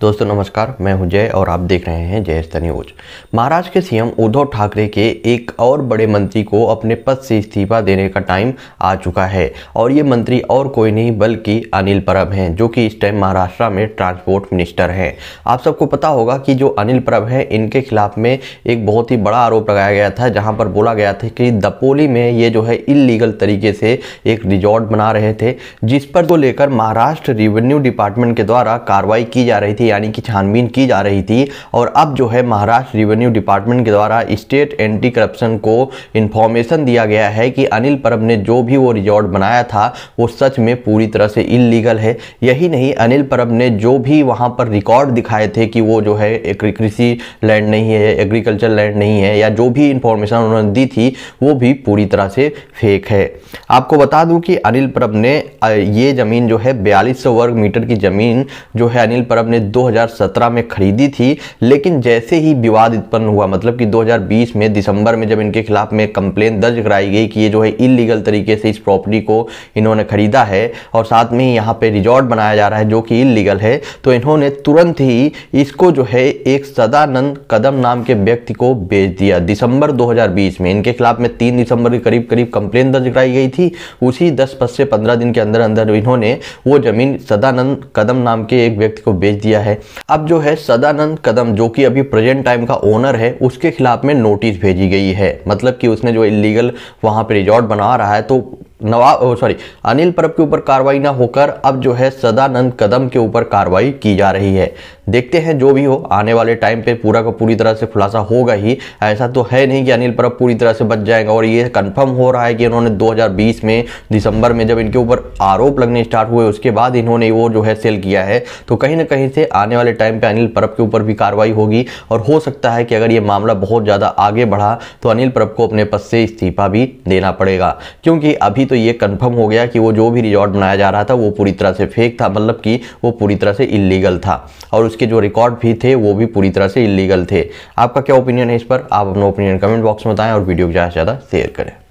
दोस्तों नमस्कार मैं हूं जय और आप देख रहे हैं जय न्यूज महाराष्ट्र के सीएम उद्धव ठाकरे के एक और बड़े मंत्री को अपने पद से इस्तीफा देने का टाइम आ चुका है और ये मंत्री और कोई नहीं बल्कि अनिल परब हैं जो कि इस टाइम महाराष्ट्र में ट्रांसपोर्ट मिनिस्टर हैं आप सबको पता होगा कि जो अनिल परब हैं इनके खिलाफ में एक बहुत ही बड़ा आरोप लगाया गया था जहाँ पर बोला गया था कि दपोली में ये जो है इलीगल तरीके से एक रिजॉर्ट बना रहे थे जिस पर को तो लेकर महाराष्ट्र रिवेन्यू डिपार्टमेंट के द्वारा कार्रवाई की जा रही थी थी यानी कि छानबीन की जा रही थी और अब जो है महाराष्ट्र रिवेन्यू डिपार्टमेंट के द्वारा स्टेट एंटी करप्शन को इन्फॉर्मेशन दिया गया है कि अनिल परब ने जो भी वो रिजॉर्ट बनाया था वो सच में पूरी तरह से इलीगल है यही नहीं अनिल परब ने जो भी वहाँ पर रिकॉर्ड दिखाए थे कि वो जो है कृषि लैंड नहीं है एग्रीकल्चर लैंड नहीं है या जो भी इन्फॉर्मेशन उन्होंने दी थी वो भी पूरी तरह से फेक है आपको बता दूं कि अनिल परब ने ये ज़मीन जो है 4200 वर्ग मीटर की ज़मीन जो है अनिल परब ने 2017 में खरीदी थी लेकिन जैसे ही विवाद उत्पन्न हुआ मतलब कि 2020 में दिसंबर में जब इनके खिलाफ में कंप्लेन दर्ज कराई गई कि ये जो है इलीगल तरीके से इस प्रॉपर्टी को इन्होंने खरीदा है और साथ में ही यहाँ पे रिजॉर्ट बनाया जा रहा है जो कि इलीगल है तो इन्होंने तुरंत ही इसको जो है एक सदानंद कदम नाम के व्यक्ति को बेच दिया दिसंबर दो में इनके खिलाफ में तीन दिसंबर के करीब करीब कंप्लेन दर्ज कराई गई थी उसी दस से पंद्रह दिन के अंदर अंदर इन्होंने वो जमीन सदानंद कदम नाम के एक व्यक्ति को बेच दिया है है अब जो है सदानंद कदम जो कि अभी प्रेजेंट टाइम का ओनर है उसके खिलाफ में नोटिस भेजी गई है मतलब कि उसने जो इलीगल वहां पे रिजॉर्ट बना रहा है तो नवाब सॉरी अनिल परब के ऊपर कार्रवाई ना होकर अब जो है सदानंद कदम के ऊपर कार्रवाई की जा रही है देखते हैं जो भी हो आने वाले टाइम पे पूरा का पूरी तरह से खुलासा होगा ही ऐसा तो है नहीं कि अनिल परब पूरी तरह से बच जाएगा और ये कंफर्म हो रहा है कि इन्होंने 2020 में दिसंबर में जब इनके ऊपर आरोप लगने स्टार्ट हुए उसके बाद इन्होंने वो जो है सेल किया है तो कहीं ना कहीं से आने वाले टाइम पर अनिल परब के ऊपर भी कार्रवाई होगी और हो सकता है कि अगर ये मामला बहुत ज़्यादा आगे बढ़ा तो अनिल परब को अपने पद से इस्तीफा भी देना पड़ेगा क्योंकि अभी तो ये कन्फर्म हो गया कि वो जो भी रिजॉर्ट बनाया जा रहा था वो पूरी तरह से फेक था मतलब कि वो पूरी तरह से इलीगल था और उसके जो रिकॉर्ड भी थे वो भी पूरी तरह से इलीगल थे आपका क्या ओपिनियन है इस पर आप अपना ओपिनियन कमेंट बॉक्स में बताएं और वीडियो को ज़्यादा से ज़्यादा शेयर करें